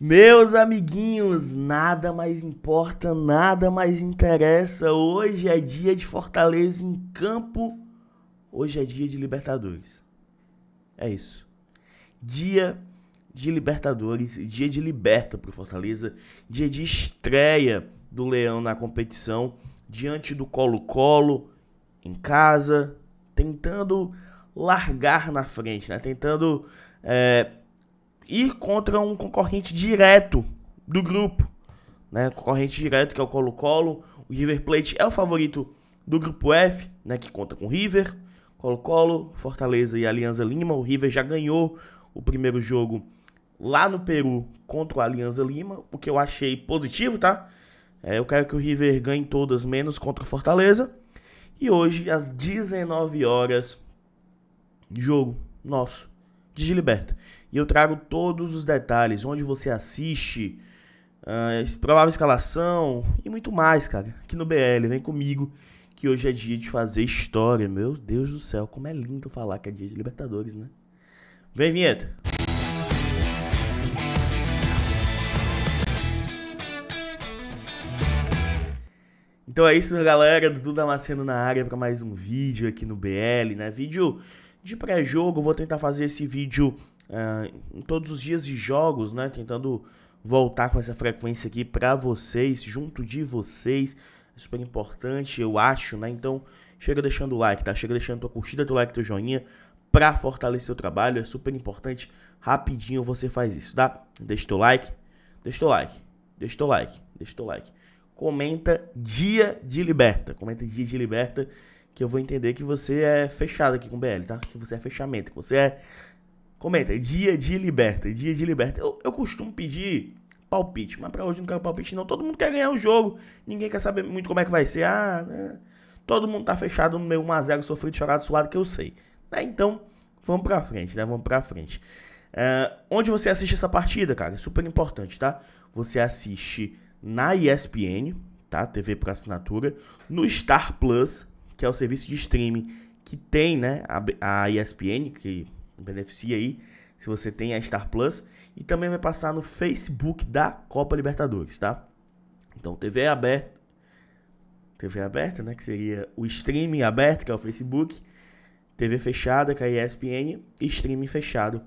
Meus amiguinhos, nada mais importa, nada mais interessa. Hoje é dia de Fortaleza em campo. Hoje é dia de Libertadores. É isso. Dia de Libertadores, dia de liberta pro Fortaleza, dia de estreia do Leão na competição, diante do Colo-Colo, em casa, tentando largar na frente, né? Tentando é, ir contra um concorrente direto do grupo, né? Concorrente direto que é o Colo-Colo. O River Plate é o favorito do grupo F, né, que conta com River, Colo-Colo, Fortaleza e Alianza Lima. O River já ganhou o primeiro jogo lá no Peru contra o Alianza Lima, o que eu achei positivo, tá? É, eu quero que o River ganhe todas menos contra o Fortaleza. E hoje às 19 horas jogo nosso de Gilberto. E eu trago todos os detalhes, onde você assiste, uh, provável escalação e muito mais, cara. Aqui no BL, vem comigo, que hoje é dia de fazer história. Meu Deus do céu, como é lindo falar que é dia de Libertadores, né? Vem, vinheta! Então é isso, galera. Dudu Damasceno tá na área para mais um vídeo aqui no BL, né? Vídeo de pré-jogo. Vou tentar fazer esse vídeo uh, todos os dias de jogos, né? Tentando voltar com essa frequência aqui para vocês, junto de vocês. É super importante, eu acho, né? Então, chega deixando o like, tá? Chega deixando tua curtida, teu like, teu joinha para fortalecer o trabalho. É super importante. Rapidinho você faz isso, tá? Deixa teu like, deixa teu like, deixa teu like, deixa teu like. Comenta dia de liberta, comenta dia de liberta que eu vou entender que você é fechado aqui com BL, tá? Que você é fechamento, que você é. Comenta, é dia de liberta, é dia de liberta. Eu, eu costumo pedir palpite, mas pra hoje não quero palpite, não. Todo mundo quer ganhar o jogo, ninguém quer saber muito como é que vai ser. Ah, né? Todo mundo tá fechado no meu 1x0, sofrido, chorado, suado, que eu sei. Né? Então, vamos pra frente, né? Vamos pra frente. É, onde você assiste essa partida, cara? É super importante, tá? Você assiste na ESPN, tá? TV por assinatura, no Star Plus, que é o serviço de streaming que tem, né, a, a ESPN, que beneficia aí, se você tem a Star Plus, e também vai passar no Facebook da Copa Libertadores, tá? Então, TV aberta, TV aberta, né, que seria o streaming aberto, que é o Facebook, TV fechada, que é a ESPN, e streaming fechado,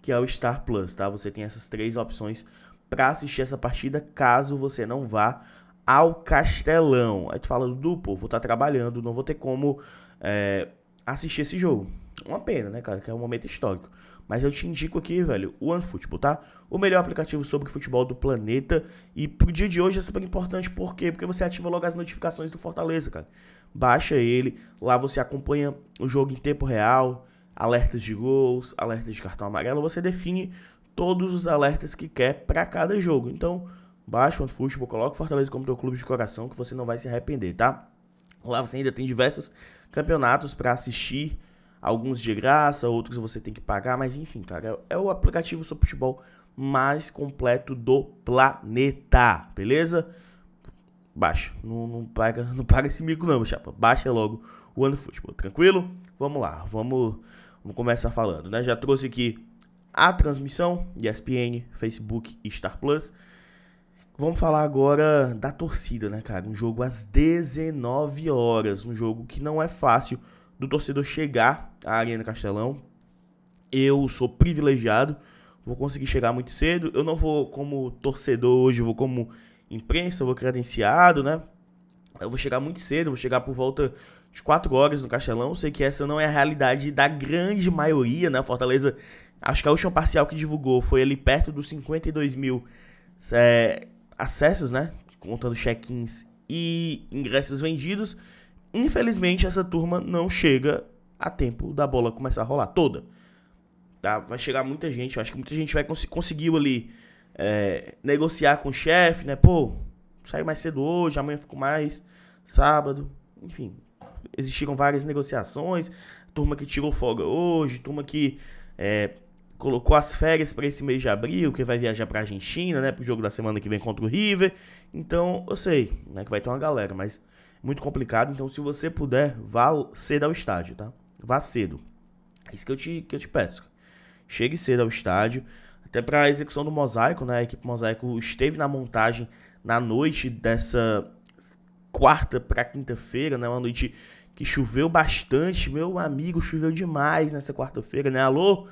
que é o Star Plus, tá? Você tem essas três opções para assistir essa partida, caso você não vá ao Castelão. Aí tu fala, Dudu, vou estar tá trabalhando, não vou ter como é, assistir esse jogo. Uma pena, né, cara, que é um momento histórico. Mas eu te indico aqui, velho, o OneFootball, tá? O melhor aplicativo sobre futebol do planeta. E pro dia de hoje é super importante, por quê? Porque você ativa logo as notificações do Fortaleza, cara. Baixa ele, lá você acompanha o jogo em tempo real, alertas de gols, alertas de cartão amarelo, você define todos os alertas que quer para cada jogo. Então, Baixa o futebol, coloca Fortaleza como teu clube de coração, que você não vai se arrepender, tá? Lá você ainda tem diversos campeonatos para assistir, alguns de graça, outros você tem que pagar, mas enfim, cara, é, é o aplicativo sobre futebol mais completo do planeta, beleza? Baixa, não, não paga, não paga esse mico não, chapa, baixa logo o ano futebol, tranquilo? Vamos lá, vamos, vamos começar falando, né? Já trouxe aqui a transmissão, ESPN, Facebook e Star Plus. Vamos falar agora da torcida, né, cara? Um jogo às 19 horas, um jogo que não é fácil do torcedor chegar à Arena Castelão. Eu sou privilegiado, vou conseguir chegar muito cedo. Eu não vou como torcedor hoje, eu vou como imprensa, eu vou credenciado, né? Eu vou chegar muito cedo, vou chegar por volta de 4 horas no Castelão. sei que essa não é a realidade da grande maioria, né? Fortaleza, acho que a última parcial que divulgou foi ali perto dos 52 mil é, acessos, né? Contando check-ins e ingressos vendidos. Infelizmente, essa turma não chega a tempo da bola começar a rolar toda. Tá? Vai chegar muita gente. Eu acho que muita gente vai cons conseguiu ali é, negociar com o chefe, né? Pô, saio mais cedo hoje, amanhã fico mais, sábado. Enfim, existiram várias negociações. Turma que tirou folga hoje, turma que é, colocou as férias para esse mês de abril, que vai viajar para Argentina, né, pro jogo da semana que vem contra o River. Então, eu sei, né, que vai ter uma galera, mas muito complicado, então se você puder, vá cedo ao estádio, tá? Vá cedo. É isso que eu te que eu te peço. Chegue cedo ao estádio, até para a execução do mosaico, né? A equipe mosaico esteve na montagem na noite dessa quarta para quinta-feira, né? Uma noite que choveu bastante, meu amigo, choveu demais nessa quarta-feira, né? Alô,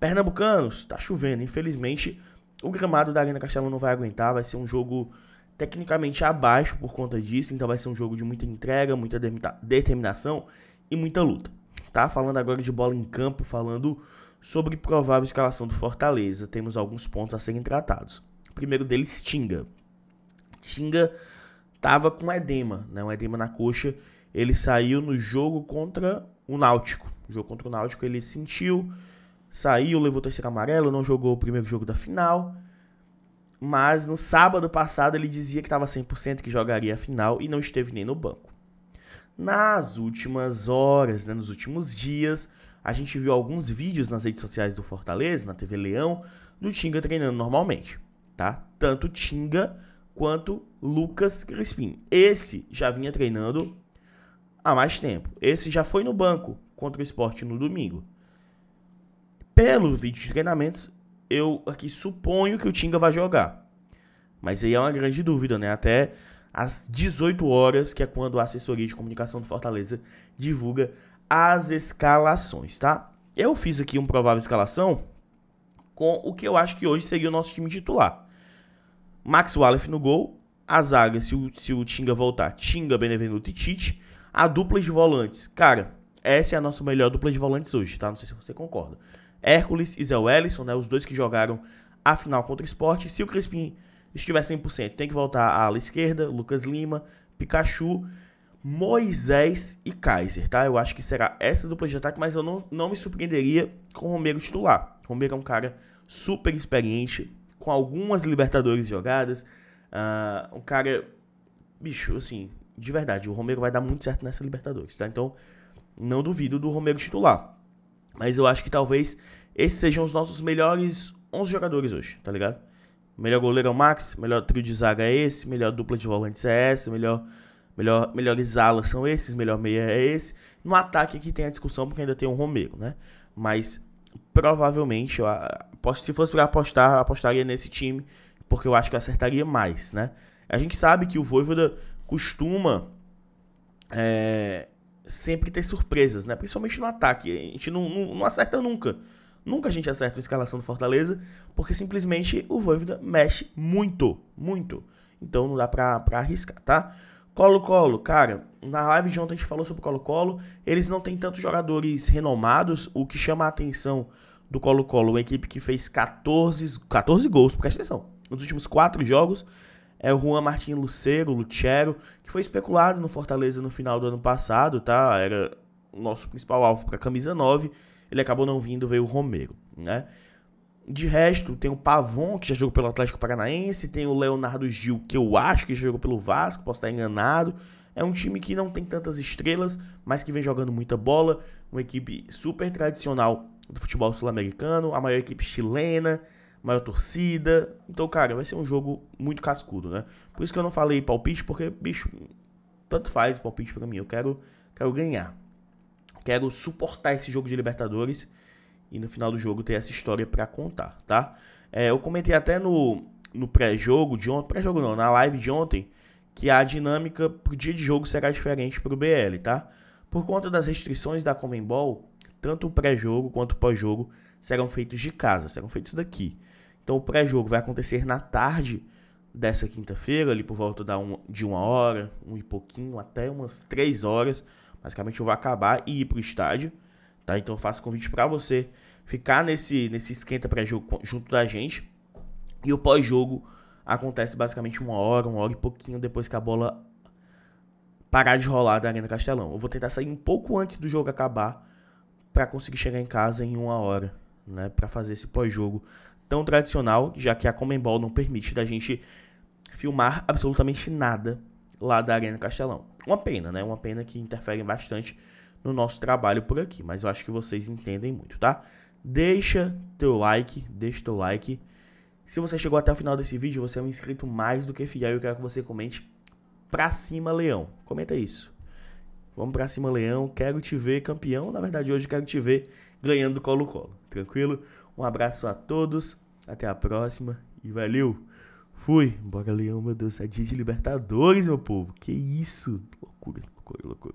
Pernambucanos, tá chovendo. Infelizmente, o gramado da Arena Castelo não vai aguentar. Vai ser um jogo tecnicamente abaixo por conta disso. Então vai ser um jogo de muita entrega, muita determinação e muita luta. Tá? Falando agora de bola em campo, falando sobre provável escalação do Fortaleza. Temos alguns pontos a serem tratados. O primeiro deles, Tinga. Tinga tava com edema, né? Um edema na coxa. Ele saiu no jogo contra o Náutico. O jogo contra o Náutico ele sentiu, saiu, levou o terceiro amarelo, não jogou o primeiro jogo da final. Mas no sábado passado ele dizia que estava 100% que jogaria a final e não esteve nem no banco. Nas últimas horas, né, nos últimos dias, a gente viu alguns vídeos nas redes sociais do Fortaleza, na TV Leão, do Tinga treinando normalmente, tá? Tanto Tinga quanto Lucas Crispim. Esse já vinha treinando há mais tempo. Esse já foi no banco contra o esporte no domingo. Pelos vídeos de treinamentos, eu aqui suponho que o Tinga vai jogar. Mas aí é uma grande dúvida, né? Até às 18 horas, que é quando a assessoria de comunicação do Fortaleza divulga as escalações, tá? Eu fiz aqui uma provável escalação com o que eu acho que hoje seria o nosso time titular. Max Wallef no gol, a zaga, se o, se o Tinga voltar, Tinga, Benevenuto e Tite. A dupla de volantes, cara, essa é a nossa melhor dupla de volantes hoje, tá? Não sei se você concorda. Hércules e Zé Wellison, né, os dois que jogaram a final contra o esporte. Se o Crispim estiver 100%, tem que voltar à ala esquerda, Lucas Lima, Pikachu, Moisés e Kaiser, tá? Eu acho que será essa dupla de ataque, mas eu não, não me surpreenderia com o Romero titular. O Romero é um cara super experiente, com algumas Libertadores jogadas, uh, um cara, bicho, assim, de verdade, o Romero vai dar muito certo nessa Libertadores, tá? Então, não duvido do Romero titular. Mas eu acho que talvez esses sejam os nossos melhores 11 jogadores hoje, tá ligado? Melhor goleiro é o Max, melhor trio de zaga é esse, melhor dupla de volantes é essa, melhor, melhor, melhores alas são esses, melhor meia é esse. No ataque aqui tem a discussão porque ainda tem o Romero, né? Mas provavelmente, eu aposto, se fosse pra apostar, apostaria nesse time, porque eu acho que eu acertaria mais, né? A gente sabe que o Voivoda costuma é, sempre ter surpresas, né? Principalmente no ataque. A gente não, não, não acerta nunca. Nunca a gente acerta uma escalação do Fortaleza, porque simplesmente o Voivoda mexe muito, muito. Então não dá pra, pra arriscar, tá? Colo-Colo, cara, na live de ontem a gente falou sobre Colo-Colo. Eles não têm tantos jogadores renomados, o que chama a atenção do Colo-Colo, uma equipe que fez 14, 14 gols, presta atenção, nos últimos 4 jogos é o Juan Martin Lucero, Lucero, que foi especulado no Fortaleza no final do ano passado, tá? Era o nosso principal alvo para camisa 9. Ele acabou não vindo, veio o Romero, né? De resto, tem o Pavon, que já jogou pelo Atlético Paranaense, tem o Leonardo Gil, que eu acho que já jogou pelo Vasco, posso estar enganado. É um time que não tem tantas estrelas, mas que vem jogando muita bola, uma equipe super tradicional do futebol sul-americano, a maior equipe chilena, maior torcida. Então, cara, vai ser um jogo muito cascudo, né? Por isso que eu não falei palpite, porque, bicho, tanto faz o palpite para mim. Eu quero, quero ganhar. Quero suportar esse jogo de Libertadores e no final do jogo ter essa história para contar, tá? É, eu comentei até no, no pré-jogo de ontem, pré-jogo não, na live de ontem, que a dinâmica pro dia de jogo será diferente pro BL, tá? Por conta das restrições da Comembol, tanto o pré-jogo quanto o pós-jogo serão feitos de casa, serão feitos daqui. Então o pré-jogo vai acontecer na tarde dessa quinta-feira, ali por volta da um, de uma hora, um e pouquinho, até umas três horas. Basicamente eu vou acabar e ir pro estádio, tá? Então eu faço convite para você ficar nesse, nesse esquenta pré-jogo junto da gente. E o pós-jogo acontece basicamente uma hora, uma hora e pouquinho depois que a bola parar de rolar da Arena Castelão. Eu vou tentar sair um pouco antes do jogo acabar para conseguir chegar em casa em uma hora, né? Para fazer esse pós-jogo tão tradicional, já que a Comembol não permite da gente filmar absolutamente nada lá da Arena Castelão. Uma pena, né? Uma pena que interfere bastante no nosso trabalho por aqui, mas eu acho que vocês entendem muito, tá? Deixa teu like, deixa teu like. Se você chegou até o final desse vídeo, você é um inscrito mais do que fiel e eu quero que você comente pra cima, Leão. Comenta isso. Vamos pra cima, Leão. Quero te ver campeão. Na verdade, hoje quero te ver ganhando do Colo-Colo. Tranquilo? Um abraço a todos, até a próxima e valeu! Fui! Bora, Leão, meu Deus, é dia de Libertadores, meu povo! Que isso! Loucura, loucura, loucura.